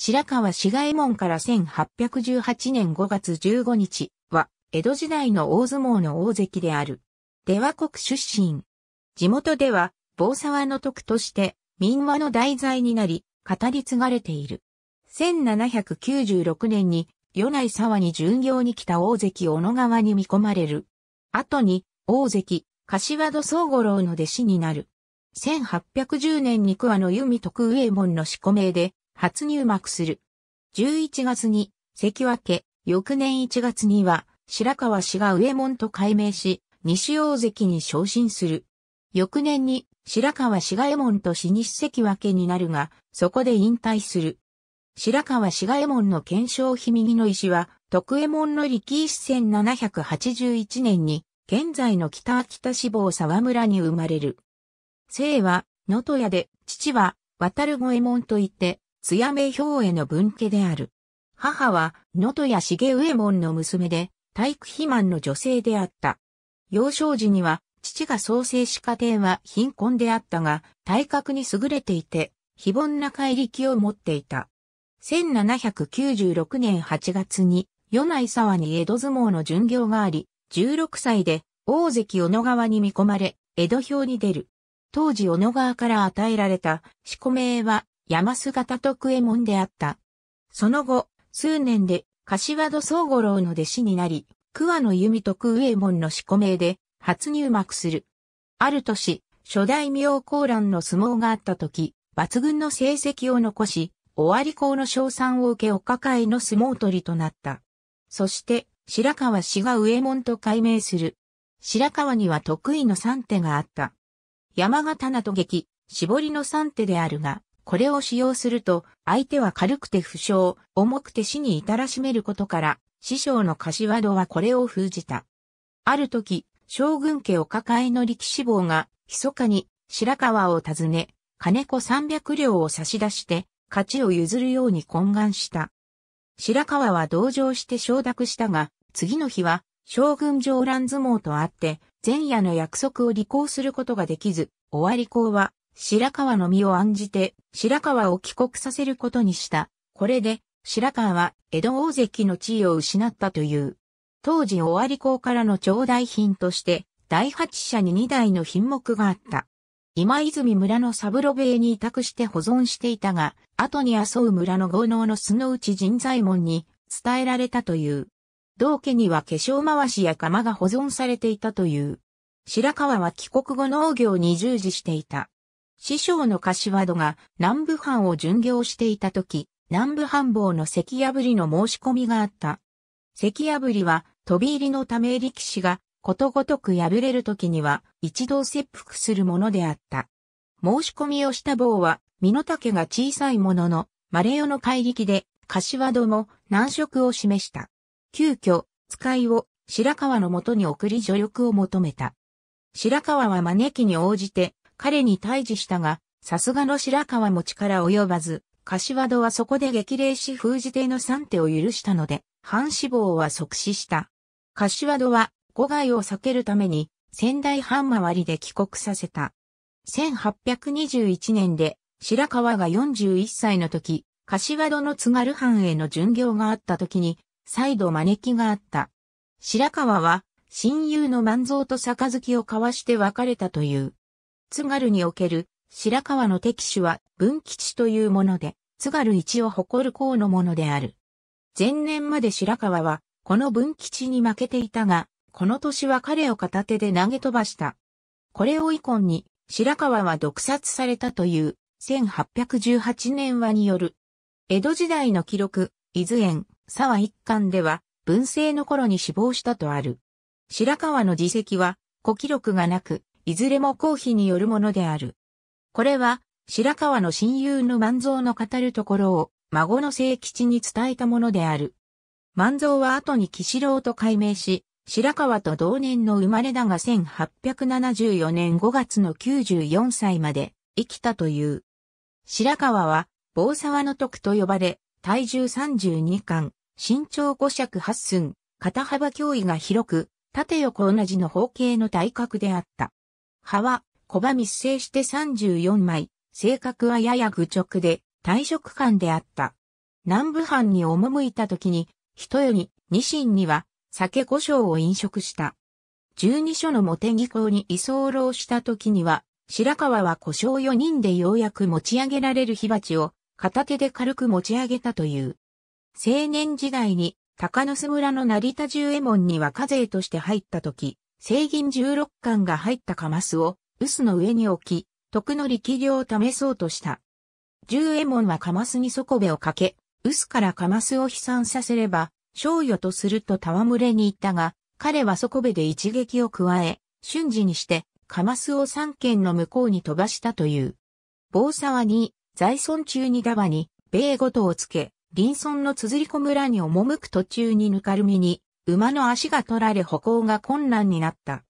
白川市外門から1818年5月15日は、江戸時代の大相撲の大関である。出羽国出身。地元では、坊沢の徳として、民話の題材になり、語り継がれている。1796年に、与内沢に巡業に来た大関小野川に見込まれる。後に、大関、柏戸総五郎の弟子になる。1810年に桑野由美徳上衛門の仕込名で、初入幕する。11月に関脇、翌年1月には白川氏が上門と改名し、西大関に昇進する。翌年に白川氏が右衛門と死西関脇になるが、そこで引退する。白川氏が右衛門の検証秘右の石は、徳右衛門の力石1781年に、現在の北秋田志望沢村に生まれる。生は、能登屋で、父は、渡る五衛門と言って、津屋名兵衛の分家である。母は、能戸屋重右衛門の娘で、体育肥満の女性であった。幼少時には、父が創生し家庭は貧困であったが、体格に優れていて、非凡な怪力を持っていた。1796年8月に、米内沢に江戸相撲の巡業があり、16歳で大関小野川に見込まれ、江戸表に出る。当時小野川から与えられた、四股名は山姿徳右衛門であった。その後、数年で、柏戸宗五郎の弟子になり、桑野由美徳右衛門の四込名で、初入幕する。ある年、初代妙高乱の相撲があった時、抜群の成績を残し、終わり校の賞賛を受けお抱えの相撲取りとなった。そして、白川氏が衛門と改名する。白川には得意の三手があった。山形なと劇、絞りの三手であるが、これを使用すると、相手は軽くて不詳、重くて死に至らしめることから、師匠の柏戸はこれを封じた。ある時、将軍家お抱えの力士坊が、密かに白川を訪ね、金子三百両を差し出して、勝ちを譲るように懇願した。白川は同情して承諾したが、次の日は、将軍上乱相撲とあって、前夜の約束を履行することができず、終わり公は、白川の身を案じて、白川を帰国させることにした。これで、白川は江戸大関の地位を失ったという。当時尾張港からの頂戴品として、第八社に2台の品目があった。今泉村のサブロベに委託して保存していたが、後に麻生村の豪農の素の内人材門に伝えられたという。同家には化粧回しや釜が保存されていたという。白川は帰国後農業に従事していた。師匠の柏戸が南部藩を巡業していた時、南部藩房の関破りの申し込みがあった。関破りは飛び入りのため力士がことごとく破れる時には一度切腹するものであった。申し込みをした坊は、身の丈が小さいものの、マレオの怪力で、柏戸も難色を示した。急遽、使いを白川のもとに送り助力を求めた。白川は招きに応じて、彼に対峙したが、さすがの白川も力及ばず、柏戸はそこで激励し封じ手の三手を許したので、半死亡は即死した。柏戸は、誤害を避けるために、仙台半回りで帰国させた。1821年で、白川が41歳の時、柏戸の津軽藩への巡業があった時に、再度招きがあった。白川は、親友の万蔵と杯を交わして別れたという。津軽における白川の敵種は文吉というもので、津軽一を誇る項のものである。前年まで白川は、この文吉に負けていたが、この年は彼を片手で投げ飛ばした。これを以降に、白川は毒殺されたという、1818年話による。江戸時代の記録、伊豆園、沢一巻では、文政の頃に死亡したとある。白川の自責は、古記録がなく、いずれも公費によるものである。これは、白川の親友の万蔵の語るところを、孫の聖吉に伝えたものである。万蔵は後に岸郎と改名し、白川と同年の生まれだが1874年5月の94歳まで生きたという。白川は、坊沢の徳と呼ばれ、体重32巻、身長5尺8寸、肩幅脅威が広く、縦横同じの方形の体格であった。葉は、小葉密生して34枚、性格はやや愚直で、退職官であった。南部藩に赴いた時に、人より、ニシンには、酒胡椒を飲食した。十二所の茂木港に居候した時には、白川は胡椒4人でようやく持ち上げられる火鉢を片手で軽く持ち上げたという。青年時代に高野巣村の成田十右衛門には課税として入った時、西銀十六巻が入ったカマスを、臼の上に置き、徳の力量を試そうとした。十右衛門はカマスに底辺をかけ、臼からカマスを飛散させれば、少与とすると戯れに行ったが、彼は底辺で一撃を加え、瞬時にして、カマスを三軒の向こうに飛ばしたという。棒沢に、在村中にダバに、米ごとをつけ、林村の綴り小村に赴く途中にぬかるみに、馬の足が取られ歩行が困難になった。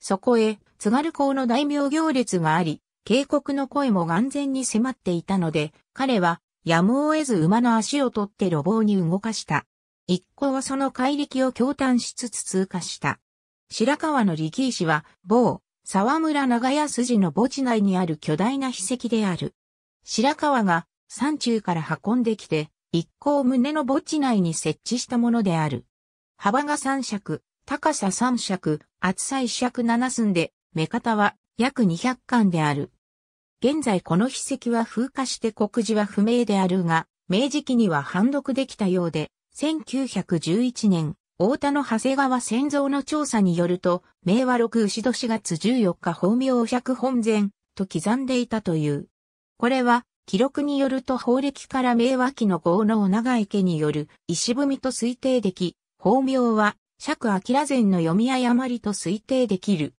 そこへ、津軽港の大名行列があり、警告の声も眼前に迫っていたので、彼は、やむを得ず馬の足を取って路傍に動かした。一行はその怪力を驚嘆しつつ通過した。白川の力石は、某、沢村長屋筋の墓地内にある巨大な秘石である。白川が、山中から運んできて、一行胸の墓地内に設置したものである。幅が3尺、高さ3尺、厚さ1尺7寸で、目方は約200巻である。現在この筆跡は風化して国字は不明であるが、明治期には判読できたようで、1911年、大田の長谷川先蔵の調査によると、明和六牛年月14日法名100本前と刻んでいたという。これは、記録によると法暦から明和期の豪農長池による石踏みと推定でき、法名は、釈明禅の読み誤りと推定できる。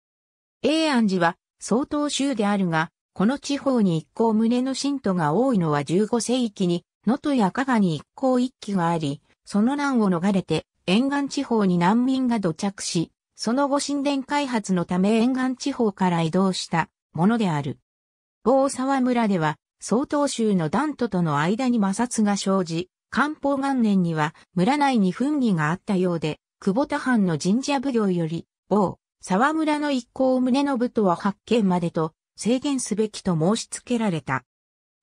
永安寺は、曹洞宗であるが、この地方に一行胸の信徒が多いのは15世紀に、能戸や加賀に一行一揆があり、その難を逃れて、沿岸地方に難民が土着し、その後神殿開発のため沿岸地方から移動したものである。大沢村では、曹洞宗のダントとの間に摩擦が生じ、漢方元年には村内に奮議があったようで、久保田藩の神社奉行より、某、沢村の一行を宗信とは発見までと制限すべきと申し付けられた。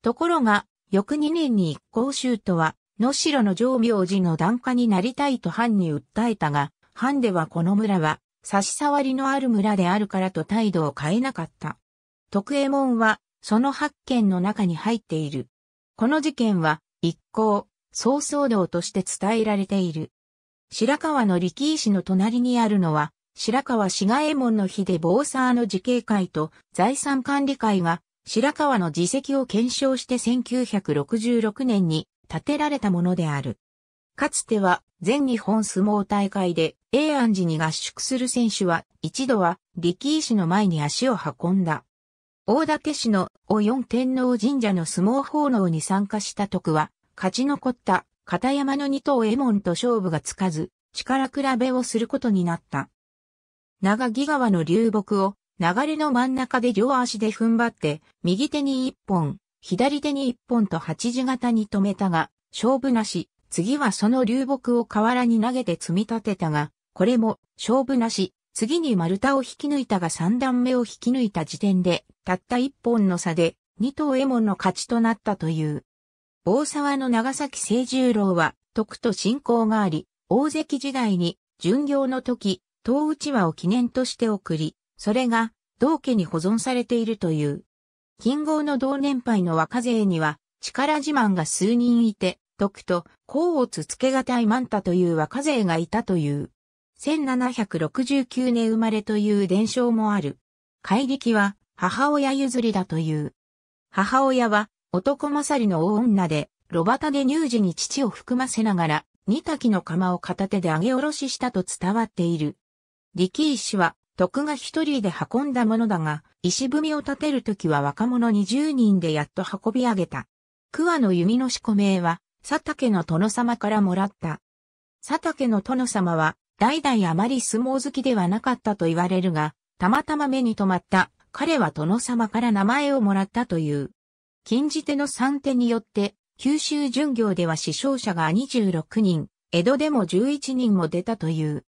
ところが、翌2年に一行衆とは、野城の上明寺の檀家になりたいと藩に訴えたが、藩ではこの村は差し障りのある村であるからと態度を変えなかった。徳右衛門は、その八軒の中に入っている。この事件は、一行、総騒動として伝えられている。白川の力石の隣にあるのは、白川志賀衛門の日で防災の自警会と財産管理会が白川の自責を検証して1966年に建てられたものである。かつては全日本相撲大会で永安寺に合宿する選手は一度は力石の前に足を運んだ。大館市のお四天王神社の相撲奉納に参加した徳は勝ち残った片山の二頭エ衛門と勝負がつかず、力比べをすることになった。長木川の流木を流れの真ん中で両足で踏ん張って、右手に一本、左手に一本と八字型に止めたが、勝負なし、次はその流木を河原に投げて積み立てたが、これも勝負なし、次に丸太を引き抜いたが三段目を引き抜いた時点で、たった一本の差で、二頭エ衛門の勝ちとなったという。大沢の長崎清十郎は、徳と信仰があり、大関時代に、巡業の時、東内輪を記念として送り、それが、同家に保存されているという。金郷の同年配の若勢には、力自慢が数人いて、徳と、甲をつつけがたい万太という若勢がいたという。1769年生まれという伝承もある。怪力は、母親譲りだという。母親は、男勝りの大女で、炉端で乳児に父を含ませながら、二滝の釜を片手で上げ下ろししたと伝わっている。力石は、徳が一人で運んだものだが、石踏みを立てるときは若者20人でやっと運び上げた。桑の弓の仕込名は、佐竹の殿様からもらった。佐竹の殿様は、代々あまり相撲好きではなかったと言われるが、たまたま目に留まった、彼は殿様から名前をもらったという。禁じ手の3手によって、九州巡業では死傷者が26人、江戸でも11人も出たという。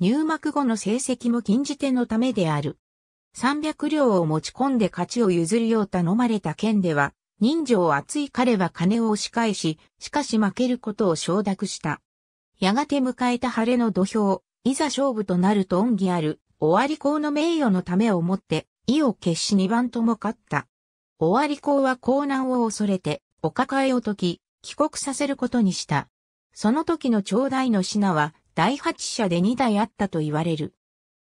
入幕後の成績も禁じ手のためである。300両を持ち込んで勝ちを譲るよう頼まれた件では、人情厚い彼は金を押し返し、しかし負けることを承諾した。やがて迎えた晴れの土俵、いざ勝負となると恩義ある、終わり校の名誉のためをもって、意を決し2番とも勝った。尾張公は江南を恐れて、お抱えを解き、帰国させることにした。その時の長代の品は、第八社で2台あったと言われる。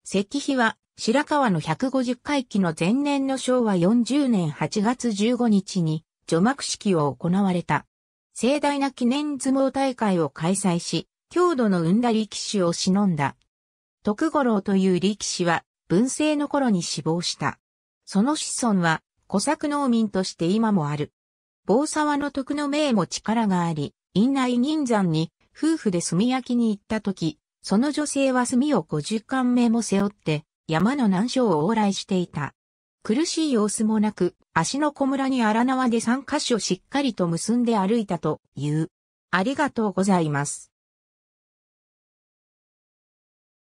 石碑は、白川の150回期の前年の昭和40年8月15日に、除幕式を行われた。盛大な記念相撲大会を開催し、郷土の生んだ力士を忍んだ。徳五郎という力士は、文政の頃に死亡した。その子孫は、小作農民として今もある。坊沢の徳の名も力があり、院内銀山に夫婦で炭焼きに行った時、その女性は炭を五十貫目も背負って、山の難所を往来していた。苦しい様子もなく、足の小村に荒縄で三箇所しっかりと結んで歩いたという。ありがとうございます。